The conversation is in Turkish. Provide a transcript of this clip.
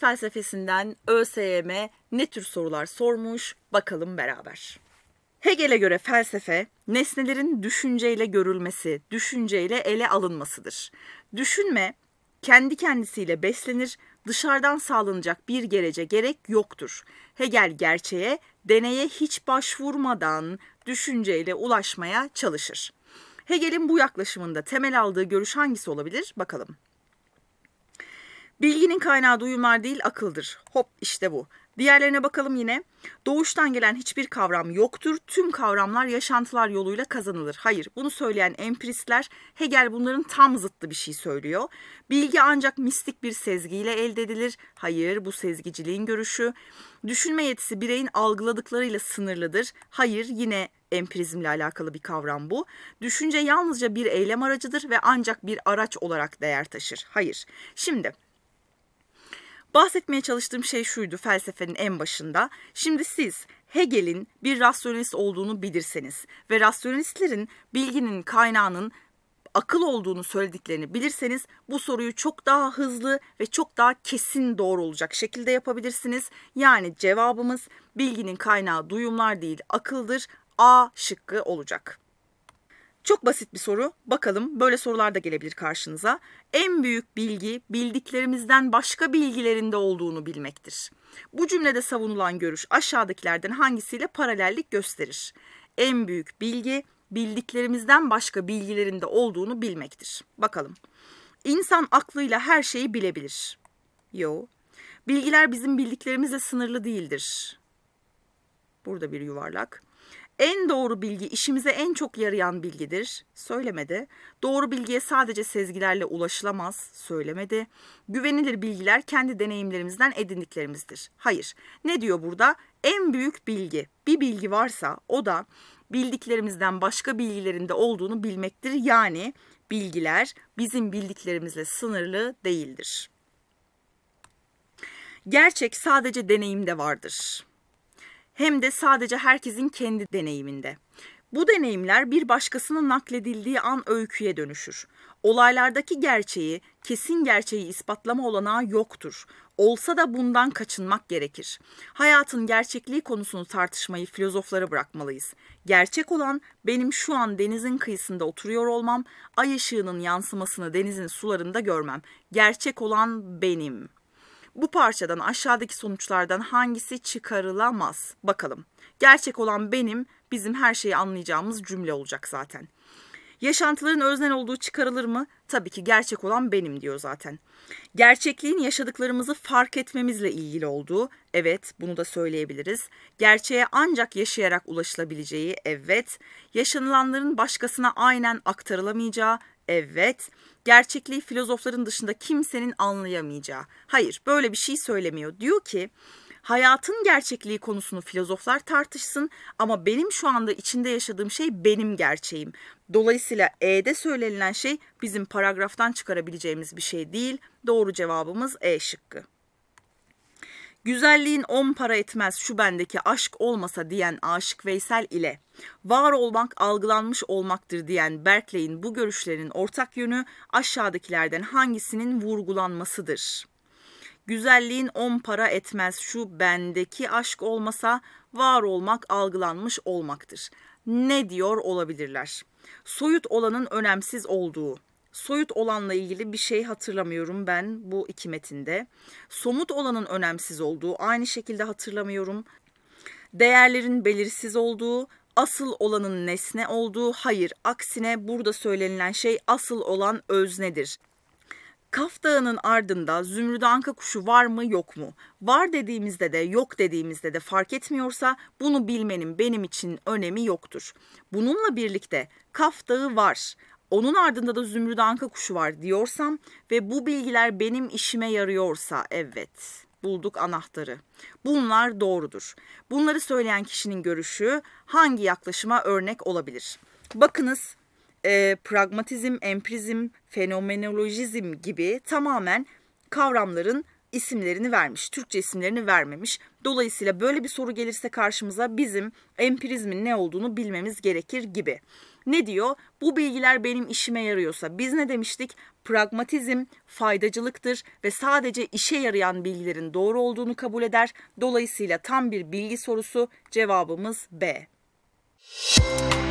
felsefesinden ÖSYM'e ne tür sorular sormuş bakalım beraber. Hegel'e göre felsefe, nesnelerin düşünceyle görülmesi, düşünceyle ele alınmasıdır. Düşünme, kendi kendisiyle beslenir, dışarıdan sağlanacak bir gerece gerek yoktur. Hegel gerçeğe, deneye hiç başvurmadan düşünceyle ulaşmaya çalışır. Hegel'in bu yaklaşımında temel aldığı görüş hangisi olabilir? Bakalım. Bilginin kaynağı duyumlar değil akıldır. Hop işte bu. Diğerlerine bakalım yine. Doğuştan gelen hiçbir kavram yoktur. Tüm kavramlar yaşantılar yoluyla kazanılır. Hayır, bunu söyleyen empiristler Hegel bunların tam zıttı bir şey söylüyor. Bilgi ancak mistik bir sezgiyle elde edilir. Hayır, bu sezgiciliğin görüşü. Düşünme yetisi bireyin algıladıklarıyla sınırlıdır. Hayır, yine empirizmle alakalı bir kavram bu. Düşünce yalnızca bir eylem aracıdır ve ancak bir araç olarak değer taşır. Hayır. Şimdi Bahsetmeye çalıştığım şey şuydu felsefenin en başında. Şimdi siz Hegel'in bir rasyonist olduğunu bilirseniz ve rasyonistlerin bilginin kaynağının akıl olduğunu söylediklerini bilirseniz bu soruyu çok daha hızlı ve çok daha kesin doğru olacak şekilde yapabilirsiniz. Yani cevabımız bilginin kaynağı duyumlar değil akıldır. A şıkkı olacak. Çok basit bir soru. Bakalım böyle sorular da gelebilir karşınıza. En büyük bilgi bildiklerimizden başka bilgilerinde olduğunu bilmektir. Bu cümlede savunulan görüş aşağıdakilerden hangisiyle paralellik gösterir? En büyük bilgi bildiklerimizden başka bilgilerinde olduğunu bilmektir. Bakalım. İnsan aklıyla her şeyi bilebilir. Yo. Bilgiler bizim bildiklerimizle sınırlı değildir. Burada bir yuvarlak. En doğru bilgi işimize en çok yarayan bilgidir. Söylemedi. Doğru bilgiye sadece sezgilerle ulaşılamaz. Söylemedi. Güvenilir bilgiler kendi deneyimlerimizden edindiklerimizdir. Hayır. Ne diyor burada? En büyük bilgi. Bir bilgi varsa o da bildiklerimizden başka bilgilerinde olduğunu bilmektir. Yani bilgiler bizim bildiklerimizle sınırlı değildir. Gerçek sadece deneyimde vardır hem de sadece herkesin kendi deneyiminde. Bu deneyimler bir başkasının nakledildiği an öyküye dönüşür. Olaylardaki gerçeği, kesin gerçeği ispatlama olanağı yoktur. Olsa da bundan kaçınmak gerekir. Hayatın gerçekliği konusunu tartışmayı filozoflara bırakmalıyız. Gerçek olan benim şu an denizin kıyısında oturuyor olmam, ay ışığının yansımasını denizin sularında görmem. Gerçek olan benim.'' Bu parçadan aşağıdaki sonuçlardan hangisi çıkarılamaz? Bakalım. Gerçek olan benim, bizim her şeyi anlayacağımız cümle olacak zaten. Yaşantıların öznel olduğu çıkarılır mı? Tabii ki gerçek olan benim diyor zaten. Gerçekliğin yaşadıklarımızı fark etmemizle ilgili olduğu, evet bunu da söyleyebiliriz. Gerçeğe ancak yaşayarak ulaşılabileceği, evet. Yaşanılanların başkasına aynen aktarılamayacağı, Evet. Gerçekliği filozofların dışında kimsenin anlayamayacağı. Hayır, böyle bir şey söylemiyor. Diyor ki, hayatın gerçekliği konusunu filozoflar tartışsın ama benim şu anda içinde yaşadığım şey benim gerçeğim. Dolayısıyla E'de söylenilen şey bizim paragraftan çıkarabileceğimiz bir şey değil. Doğru cevabımız E şıkkı. Güzelliğin on para etmez şu bendeki aşk olmasa diyen Aşık Veysel ile var olmak algılanmış olmaktır diyen Berkeley'in bu görüşlerinin ortak yönü aşağıdakilerden hangisinin vurgulanmasıdır? Güzelliğin on para etmez şu bendeki aşk olmasa var olmak algılanmış olmaktır. Ne diyor olabilirler? Soyut olanın önemsiz olduğu, Soyut olanla ilgili bir şey hatırlamıyorum ben bu iki metinde. Somut olanın önemsiz olduğu aynı şekilde hatırlamıyorum. Değerlerin belirsiz olduğu, asıl olanın nesne olduğu, hayır aksine burada söylenilen şey asıl olan öznedir. Kaf Dağı'nın ardında Zümrüt Anka kuşu var mı yok mu? Var dediğimizde de yok dediğimizde de fark etmiyorsa bunu bilmenin benim için önemi yoktur. Bununla birlikte Kaf Dağı var onun ardında da zümrüt anka kuşu var diyorsam ve bu bilgiler benim işime yarıyorsa evet bulduk anahtarı. Bunlar doğrudur. Bunları söyleyen kişinin görüşü hangi yaklaşıma örnek olabilir? Bakınız e, pragmatizm, empirizm, fenomenolojizm gibi tamamen kavramların isimlerini vermiş. Türkçe isimlerini vermemiş. Dolayısıyla böyle bir soru gelirse karşımıza bizim empirizmin ne olduğunu bilmemiz gerekir gibi. Ne diyor? Bu bilgiler benim işime yarıyorsa biz ne demiştik? Pragmatizm faydacılıktır ve sadece işe yarayan bilgilerin doğru olduğunu kabul eder. Dolayısıyla tam bir bilgi sorusu cevabımız B. Müzik